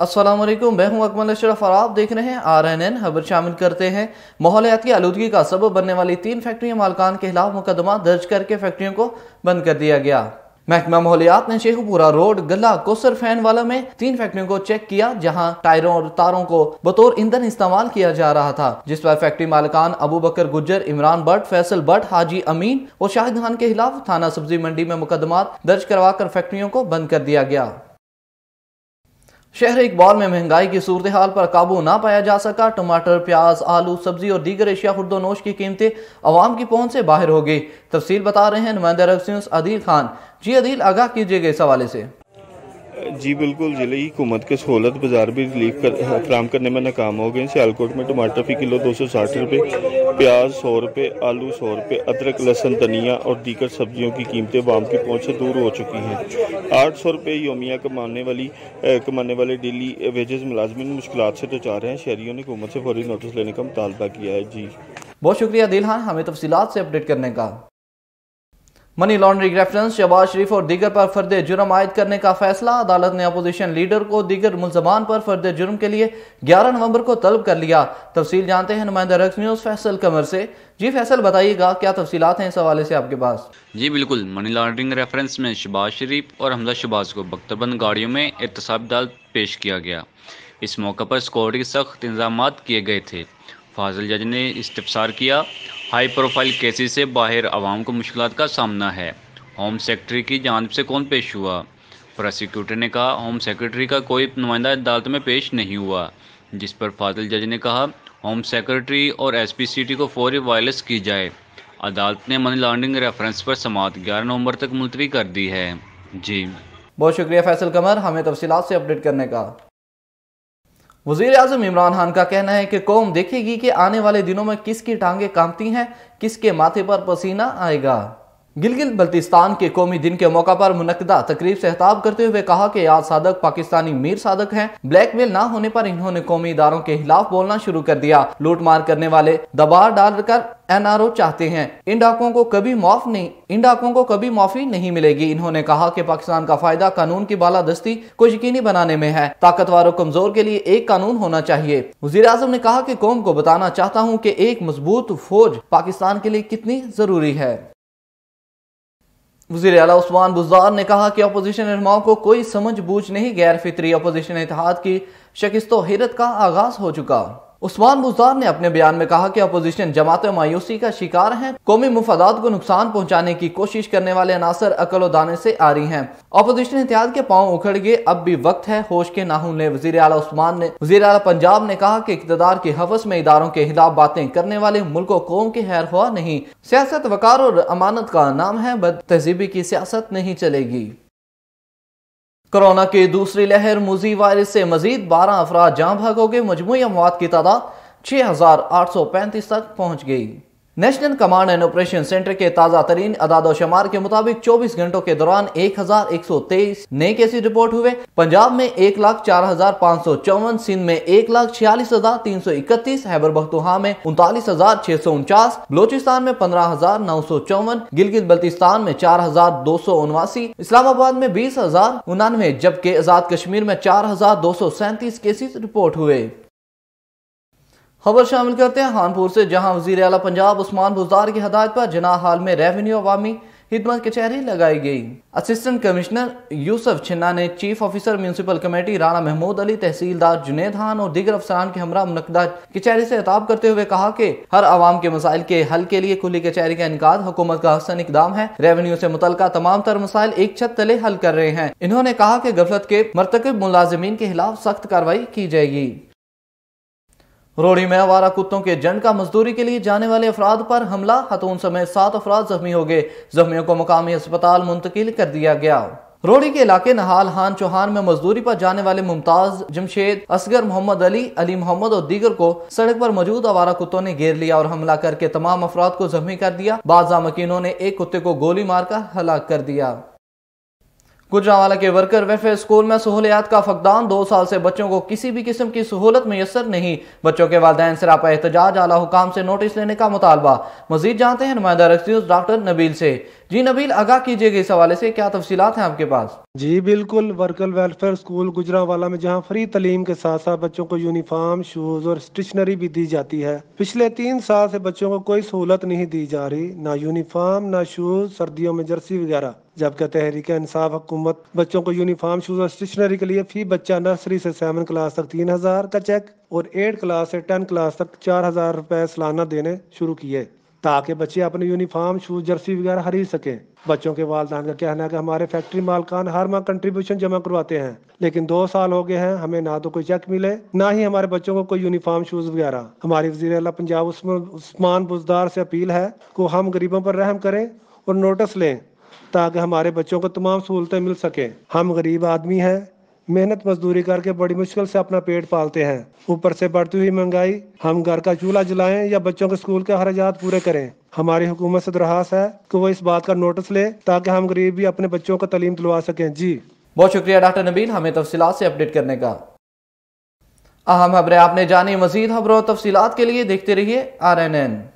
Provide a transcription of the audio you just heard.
असलम मैं हूं अकमल अशरफ और आप देख रहे हैं आर एन एन खबर शामिल करते हैं की आलूदगी का सबब बनने वाली तीन फैक्ट्रियों मालकान के खिलाफ मुकदमा दर्ज करके फैक्ट्रियों को बंद कर दिया गया महकमा माहौलियात ने शेखपुरा रोड गला कोसर फैन वाला में तीन फैक्ट्रियों को चेक किया जहां टायरों और तारों को बतौर ईंधन इस्तेमाल किया जा रहा था जिस पर फैक्ट्री मालकान अबू बकर गुजर इमरान भट्ट फैसल भट्ट हाजी अमीन और शाहिद खान के खिलाफ थाना सब्जी मंडी में मुकदमा दर्ज करवा कर फैक्ट्रियों को बंद कर दिया गया शहर इकबाल में महंगाई की सूरत हाल पर काबू ना पाया जा सका टमाटर प्याज आलू सब्जी और दीगर एशिया खुर्दोनोश की कीमतें आवाम की पहुंच से बाहर हो गई तफसील बता रहे हैं नुमाइंदा रफ्स अदील खान जी अदील आगाह कीजिएगा इस हवाले से जी बिल्कुल ज़िले की हुकूमत के सहूलत बाजार भी रिलीफ कर फ्राहम करने में नाकाम हो गए सियालकोट में टमाटर फी किलो दो सौ साठ रुपये प्याज सौ रुपये आलू सौ रुपये अदरक लहसन धनिया और दीगर सब्जियों की कीमतें वाम की पहुँच से दूर हो चुकी हैं आठ सौ रुपये योमिया कमाने वाली कमाने वाले डेली वेजेज़ मुलाजमिन मुश्किल से तो चाह रहे हैं शहरीों ने हुकूमत से फौरी नोटिस लेने का मुतालबा किया है जी बहुत शुक्रिया दिलहान हमें तफसीत से अपडेट करने का money laundering reference Shahbaz Sharif और दीगर पर फर्द जुर्म आयद करने का फैसला अदालत ने अपोजिशन लीडर को दीगर मुलजमान पर फर्द जुर्म के लिए ग्यारह नवंबर को तलब कर लिया तफसील जानते हैं नुमाइंदा रक्स न्यूज़ फैसल कमर से जी फैसल बताइएगा क्या तफसीत हैं इस हवाले से आपके पास जी बिल्कुल मनी लॉन्ड्रिंग रेफरेंस में शहबाज शरीफ और हमजा शहबाज को बख्तरबंद गाड़ियों में एहतसाब अदालत पेश किया गया इस मौके पर सिक्योरिटी सख्त इंतजाम किए गए थे फाजल जज ने इस्तफसार किया हाई प्रोफाइल केसेस से बाहर आवाम को मुश्किल का सामना है होम सेक्रेटरी की जानब से कौन पेश हुआ प्रोसिक्यूटर ने कहा होम सेक्रेटरी का कोई नुमाइंदा अदालत में पेश नहीं हुआ जिस पर फादिल जज ने कहा होम सेक्रेटरी और एस पी सी टी को फौरी वायलेंस की जाए अदालत ने मनी लॉन्ड्रिंग रेफरेंस पर समात ग्यारह नवंबर तक मुलतवी कर दी है जी बहुत शुक्रिया फैसल कमर हमें तफसीत से अपडेट करने का वजीर अजम इमरान खान का कहना है कि कौम देखेगी कि आने वाले दिनों में किसकी टांगे कांपती हैं किसके माथे पर पसीना आएगा गिलगिल बल्तिस्तान के कौमी दिन के मौका पर मुनदा तकरीब से खताब करते हुए कहा कि याद सादक पाकिस्तानी मीर सादक हैं ब्लैक मेल न होने पर इन्होंने कौमी इदारों के खिलाफ बोलना शुरू कर दिया लूटमार करने वाले दबाव डालकर एन आर ओ चाहते हैं इन डाकुओं को कभी माफ नहीं इन डाकुओं को कभी माफी नहीं मिलेगी इन्होंने कहा कि पाकिस्तान का फायदा कानून की बालादस्ती को यकीनी बनाने में है ताकतवर और कमजोर के लिए एक कानून होना चाहिए वजीर अजम ने कहा कि कौम को बताना चाहता हूँ की एक मजबूत फौज पाकिस्तान के लिए कितनी जरूरी है वजी अला उस्मान बुजार ने कहा कि अपोजिशन रहनुमाओं को कोई समझ बूझ नहीं गैर फितरी अपोजिशन इतिहाद की शकिस्त तो हिरत का आगाज़ हो चुका उस्मान बुजार ने अपने बयान में कहा कि अपोजिशन जमात मायूसी का शिकार है कौमी मुफादात को नुकसान पहुंचाने की कोशिश करने वाले अनासर अकल दाने से आ रही है अपोजिशन एहतियात के पाँव उखड़ गए अब भी वक्त है होश के नाहू ने वजीर अला उस्मान ने वजीर अला पंजाब ने कहा कि इकतदार के हवस में इदारों के खिलाफ बातें करने वाले मुल्क कौम के हैर हुआ नहीं सियासत वकार और अमानत का नाम है बद तहजीबी की सियासत नहीं चलेगी कोरोना की दूसरी लहर मुजी वायरस से मजीद बारह अफराज जहाँ भागों के मजमू अमवात की तादाद छः हज़ार आठ सौ पैंतीस तक पहुँच गई national command and operation centre के ताज़ा तरीन अदादोशुमार के मुताबिक 24 घंटों के दौरान 1123 नए केसेज रिपोर्ट हुए पंजाब में एक लाख चार हजार पाँच सौ चौवन सिंध में एक लाख छियालीस हजार तीन सौ इकतीस हैबर बख्तुहा में उनतालीस हजार छह सौ उनचास बलोचिस्तान में पंद्रह हजार नौ सौ चौवन गिलगित बल्तिस्तान में चार हजार दो सौ उनवासी इस्लामाबाद में बीस हजार उनानवे जबकि आज़ाद कश्मीर में चार हजार दो सौ सैंतीस केसेज रिपोर्ट हुए खबर शामिल करते हैं हानपुर से जहां वजीर अला पंजाब उस्मान बुजार की हदायत पर जना हाल में रेवेन्यू अवामी खिदमत कचहरी लगाई गई असिस्टेंट कमिश्नर यूसुफ छिन्ना ने chief officer municipal committee Rana Mahmood Ali tehsildar Junaid Khan और दिगर अफसरान के हमरा मुनदा कचहरी से खताब करते हुए कहा कि हर आवाम के मसाइल के हल के लिए खुली कचहरी का इनका हुकूमत का हसन इकदाम है रेवेन्यू से मुतल तमाम तर मसाइल एक छत तले हल कर रहे हैं इन्होंने कहा की गफलत के मरतकब मुलाजमीन के खिलाफ सख्त कार्रवाई की जाएगी रोड़ी में आवारा कुत्तों के जंड का मजदूरी के लिए जाने वाले अफराद पर हमला हतून समेत सात अफराद जख्मी हो गए जख्मियों को मकामी अस्पताल मुंतकिल कर दिया गया रोड़ी के इलाके नहाल हान चौहान में मजदूरी पर जाने वाले मुमताज जमशेद असगर मोहम्मद अली अली मोहम्मद और दीगर को सड़क पर मौजूद आवारा कुत्तों ने घेर लिया और हमला करके तमाम अफराद को जख्मी कर दिया बाजा मकीनों ने एक कुत्ते को गोली मारकर हलाक कर दिया गुजरावाला के वर्कर वेलफेयर स्कूल में सहूलियात का फकदान दो साल से बच्चों को किसी भी किस्म की सहूलत मैसर नहीं बच्चों के वालदेन सरापा एहतजाज आला हुकाम से नोटिस लेने का मुतालबा मजीद जानते हैं नुमाइंदा डॉक्टर नबील से जी नबील आगा कीजिएगा इस हवाले से क्या तफसीत हैं आपके पास जी बिल्कुल वर्कल वेलफेयर स्कूल गुजरा वाला में जहाँ फ्री तलीम के साथ साथ बच्चों को यूनिफाम शूज और स्टेशनरी भी दी जाती है पिछले तीन साल से बच्चों को कोई सहूलत नहीं दी जा रही ना यूनिफार्म ना शूज सर्दियों में जर्सी वगैरह जबकि तहरीक इंसाफ हुकूमत बच्चों को यूनिफॉर्म शूज और स्टेशनरी के लिए फी बच्चा नर्सरी से सेवन क्लास तक तीन हज़ार का चेक और एट क्लास से टेन क्लास तक चार हज़ार रुपये सालाना देने शुरू किए ताकि बच्चे अपने यूनिफॉर्म शूज जर्सी वगैरह खरीद सकें बच्चों के वालदान का कहना है कि हमारे फैक्ट्री मालकान हर माह कंट्रीब्यूशन जमा करवाते हैं लेकिन दो साल हो गए हैं हमें ना तो कोई चेक मिले ना ही हमारे बच्चों को कोई यूनिफॉर्म शूज वगैरह हमारी वजी अला पंजाब उस्मान बुजदार से अपील है को हम गरीबों पर रहम करें और नोटिस लें ताकि हमारे बच्चों को तमाम सहूलतें मिल सकें हम गरीब आदमी हैं मेहनत मजदूरी करके बड़ी मुश्किल से अपना पेट पालते हैं ऊपर से बढ़ती हुई महंगाई हम घर का चूल्हा जलाएं या बच्चों के स्कूल के खराज पूरे करें हमारी हुकूमत से दरहास है कि वो इस बात का नोटिस ले ताकि हम गरीब भी अपने बच्चों को तलीम दिलवा सकें जी बहुत शुक्रिया डॉक्टर नबीन हमें तफसीत से अपडेट करने का अहम खबरें आपने जानी मजीद खबरों तफसीत के लिए देखते रहिए आर एन एन